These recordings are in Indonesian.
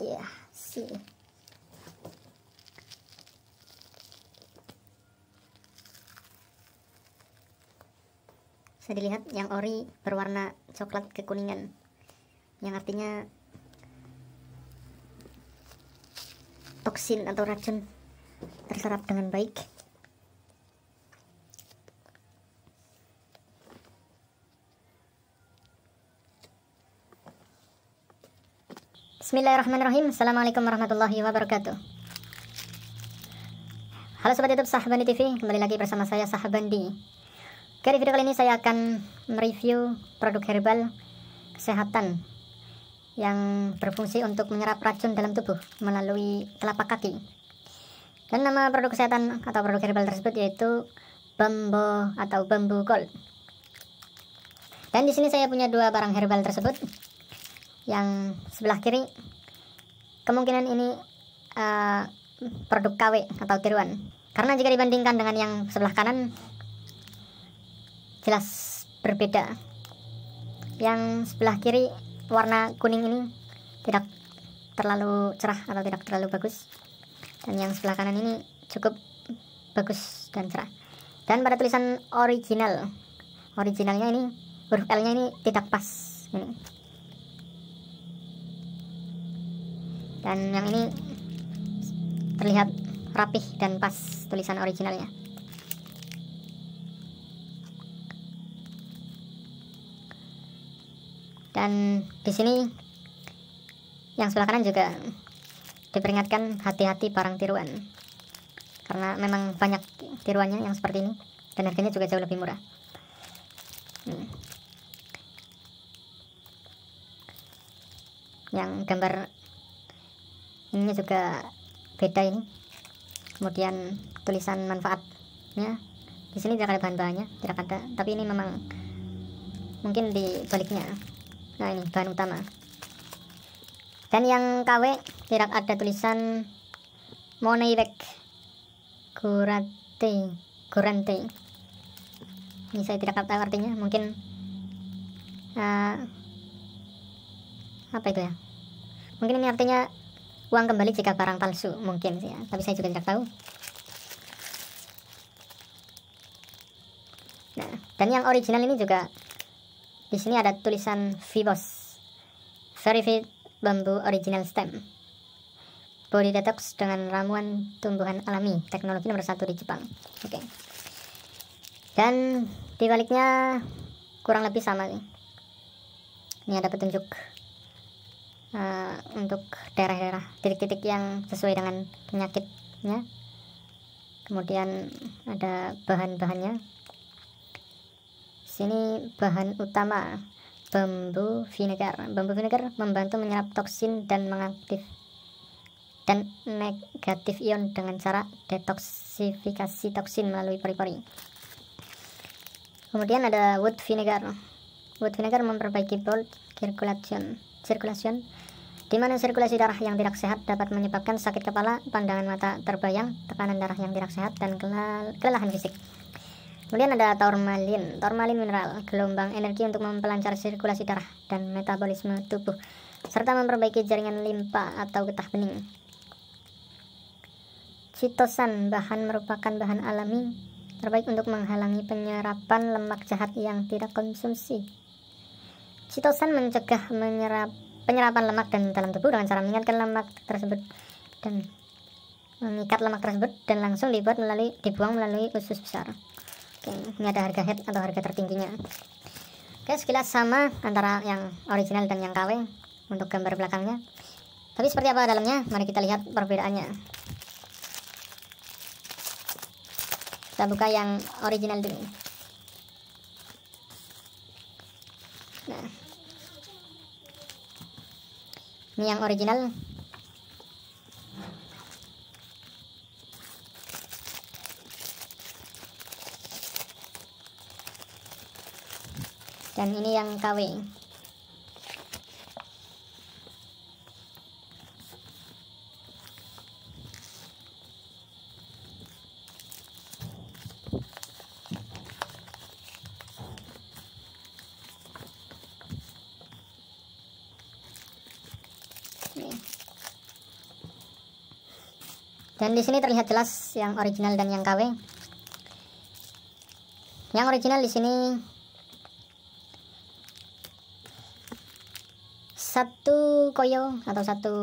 yeah see bisa dilihat yang ori berwarna coklat kekuningan yang artinya toksin atau racun terserap dengan baik Bismillahirrahmanirrahim. Assalamualaikum warahmatullahi wabarakatuh. Halo Sobat Youtube Sahabandi TV, kembali lagi bersama saya Sahabandi Oke, di video kali ini saya akan mereview produk herbal kesehatan yang berfungsi untuk menyerap racun dalam tubuh melalui telapak kaki dan nama produk kesehatan atau produk herbal tersebut yaitu Bambu atau Bambu Gold dan di sini saya punya dua barang herbal tersebut yang sebelah kiri kemungkinan ini uh, produk KW atau tiruan karena jika dibandingkan dengan yang sebelah kanan jelas berbeda yang sebelah kiri warna kuning ini tidak terlalu cerah atau tidak terlalu bagus dan yang sebelah kanan ini cukup bagus dan cerah dan pada tulisan original originalnya ini huruf L nya ini tidak pas ini dan yang ini terlihat rapih dan pas tulisan originalnya dan di sini yang sebelah kanan juga diperingatkan hati-hati barang tiruan karena memang banyak tiruannya yang seperti ini dan harganya juga jauh lebih murah hmm. yang gambar ini juga beda ini kemudian tulisan manfaatnya di sini tidak ada bahan-bahannya tidak ada tapi ini memang mungkin di baliknya nah ini bahan utama dan yang KW tidak ada tulisan Moneybag Gurante Gurante ini saya tidak tahu artinya mungkin uh, apa itu ya mungkin ini artinya uang kembali jika barang palsu mungkin sih ya tapi saya juga tidak tahu nah dan yang original ini juga di sini ada tulisan Vivos Verified Bambu Original Stem Body Detox dengan ramuan tumbuhan alami teknologi nomor satu di Jepang oke okay. dan baliknya kurang lebih sama sih ini ada petunjuk Eh, untuk daerah-daerah titik-titik yang sesuai dengan penyakitnya kemudian ada bahan-bahannya sini bahan utama bambu vinegar bambu vinegar membantu menyerap toksin dan mengaktif dan negatif ion dengan cara detoksifikasi toksin melalui pori-pori kemudian ada wood vinegar wood vinegar memperbaiki blood circulation circulation di mana sirkulasi darah yang tidak sehat dapat menyebabkan sakit kepala, pandangan mata terbayang, tekanan darah yang tidak sehat, dan kelelahan fisik. Kemudian ada tourmaline, tourmaline mineral, gelombang energi untuk memperlancar sirkulasi darah dan metabolisme tubuh, serta memperbaiki jaringan limpa atau getah bening. Citosan, bahan merupakan bahan alami terbaik untuk menghalangi penyerapan lemak jahat yang tidak konsumsi. Citosan mencegah menyerap penyerapan lemak dan dalam tubuh dengan cara mengingatkan lemak tersebut dan mengikat lemak tersebut dan langsung dibuat melalui dibuang melalui usus besar. Oke, ini ada harga head atau harga tertingginya. Oke, sekilas sama antara yang original dan yang KW untuk gambar belakangnya. Tapi seperti apa dalamnya? Mari kita lihat perbedaannya. Kita buka yang original dulu. Nah, ini yang original. Dan ini yang KW. Dan di sini terlihat jelas yang original dan yang KW. Yang original di sini 1 koyo atau satu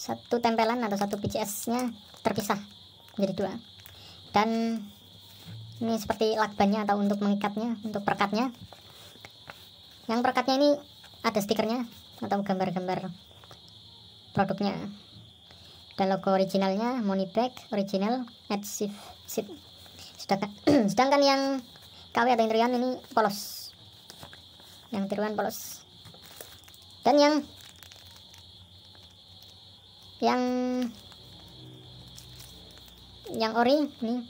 satu tempelan atau satu PCS-nya terpisah jadi dua. Dan ini seperti lakbannya atau untuk mengikatnya, untuk perkatnya. Yang perkatnya ini ada stikernya atau gambar-gambar produknya dan logo originalnya Moneyback original at shift, shift. Sedangkan, sedangkan yang KW atau tiruan ini polos yang tiruan polos dan yang yang yang ori ini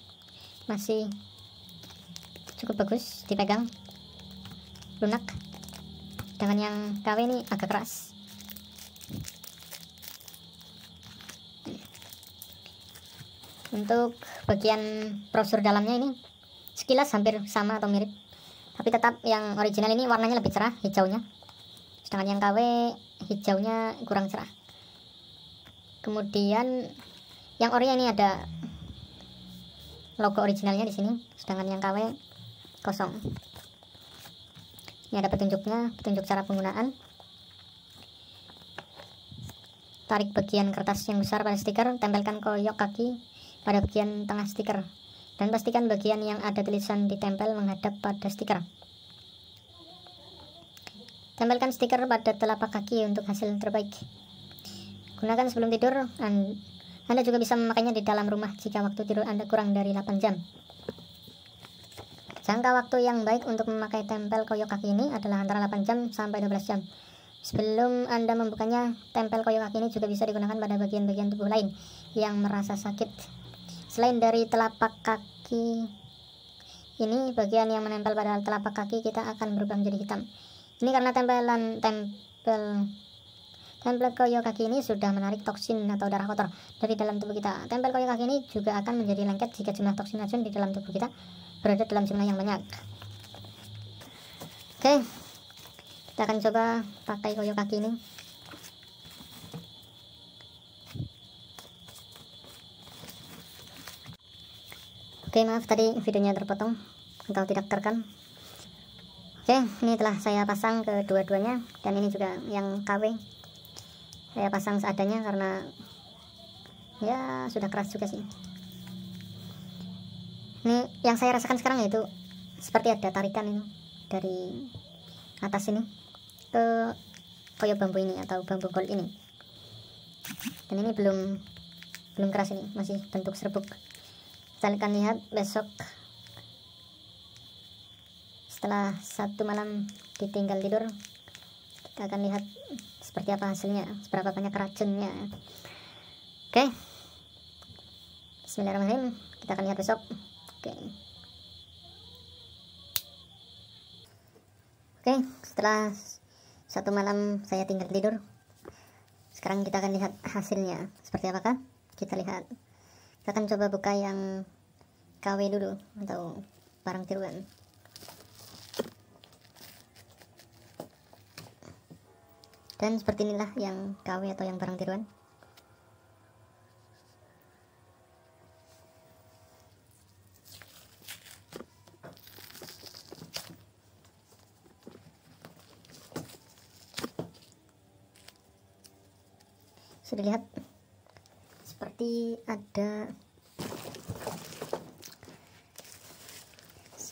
masih cukup bagus dipegang lunak dengan yang KW ini agak keras untuk bagian brosur dalamnya ini sekilas hampir sama atau mirip tapi tetap yang original ini warnanya lebih cerah hijaunya sedangkan yang KW hijaunya kurang cerah kemudian yang ori ini ada logo originalnya di sini sedangkan yang KW kosong ini ada petunjuknya petunjuk cara penggunaan tarik bagian kertas yang besar pada stiker tempelkan ke koyok kaki pada bagian tengah stiker dan pastikan bagian yang ada tulisan ditempel menghadap pada stiker. Tempelkan stiker pada telapak kaki untuk hasil terbaik. Gunakan sebelum tidur. Anda juga bisa memakainya di dalam rumah jika waktu tidur Anda kurang dari 8 jam. Jangka waktu yang baik untuk memakai tempel koyok kaki ini adalah antara 8 jam sampai 12 jam. Sebelum Anda membukanya, tempel koyok kaki ini juga bisa digunakan pada bagian-bagian tubuh lain yang merasa sakit. Selain dari telapak kaki ini bagian yang menempel pada telapak kaki kita akan berubah menjadi hitam. Ini karena tempelan tempel Tempel koyo kaki ini sudah menarik toksin atau darah kotor dari dalam tubuh kita. Tempel koyo kaki ini juga akan menjadi lengket jika jumlah toksin racun di dalam tubuh kita berada dalam jumlah yang banyak. Oke, kita akan coba pakai koyo kaki ini. Oke maaf tadi videonya terpotong atau tidak terekam. Oke ini telah saya pasang kedua duanya dan ini juga yang KW saya pasang seadanya karena ya sudah keras juga sih. Ini yang saya rasakan sekarang yaitu seperti ada tarikan ini dari atas ini ke koyo bambu ini atau bambu gold ini dan ini belum belum keras ini masih bentuk serbuk kalian lihat besok setelah satu malam ditinggal tidur kita akan lihat seperti apa hasilnya seberapa banyak racunnya oke okay. Bismillahirrahmanirrahim kita akan lihat besok oke okay. oke okay, setelah satu malam saya tinggal tidur sekarang kita akan lihat hasilnya seperti apakah kita lihat kita akan coba buka yang KW dulu atau barang tiruan dan seperti inilah yang KW atau yang barang tiruan sudah lihat seperti ada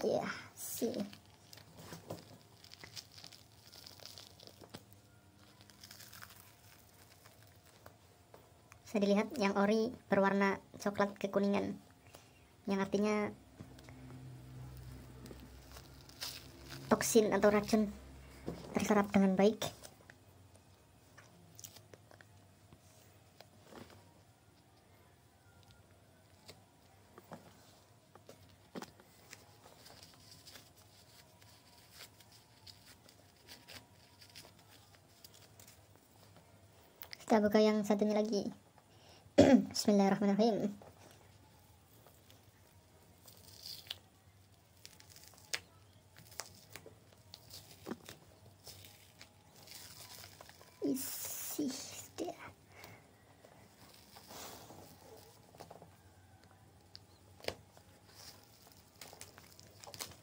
Yeah, see. Bisa dilihat yang ori berwarna coklat kekuningan. Yang artinya toksin atau racun terserap dengan baik. kita buka yang satunya lagi Bismillahirrahmanirrahim isi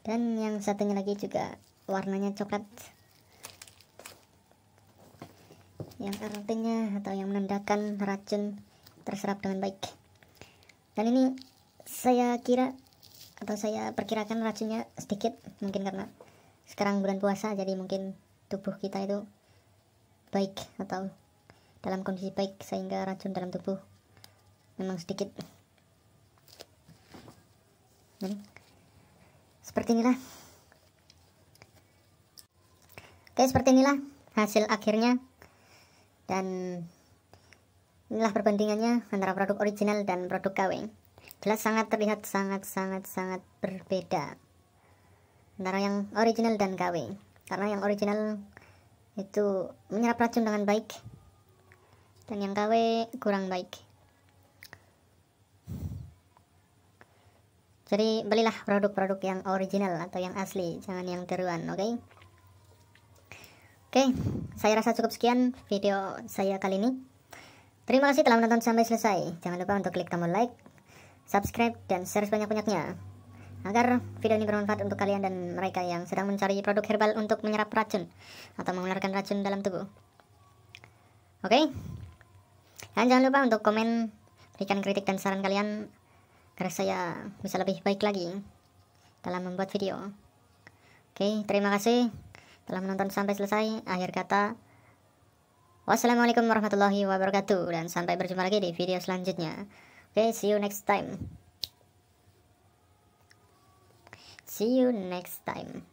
dan yang satunya lagi juga warnanya coklat yang artinya atau yang menandakan racun terserap dengan baik. Dan ini saya kira atau saya perkirakan racunnya sedikit mungkin karena sekarang bulan puasa jadi mungkin tubuh kita itu baik atau dalam kondisi baik sehingga racun dalam tubuh memang sedikit. Dan seperti inilah. Oke, seperti inilah hasil akhirnya dan inilah perbandingannya antara produk original dan produk KW jelas sangat terlihat sangat-sangat-sangat berbeda antara yang original dan KW karena yang original itu menyerap racun dengan baik dan yang KW kurang baik jadi belilah produk-produk yang original atau yang asli jangan yang tiruan oke okay? Oke, saya rasa cukup sekian video saya kali ini. Terima kasih telah menonton sampai selesai. Jangan lupa untuk klik tombol like, subscribe, dan share sebanyak-banyaknya. Agar video ini bermanfaat untuk kalian dan mereka yang sedang mencari produk herbal untuk menyerap racun atau mengeluarkan racun dalam tubuh. Oke? Dan jangan lupa untuk komen, berikan kritik dan saran kalian agar saya bisa lebih baik lagi dalam membuat video. Oke, terima kasih telah menonton sampai selesai. Akhir kata, wassalamualaikum warahmatullahi wabarakatuh. Dan sampai berjumpa lagi di video selanjutnya. Oke, okay, see you next time. See you next time.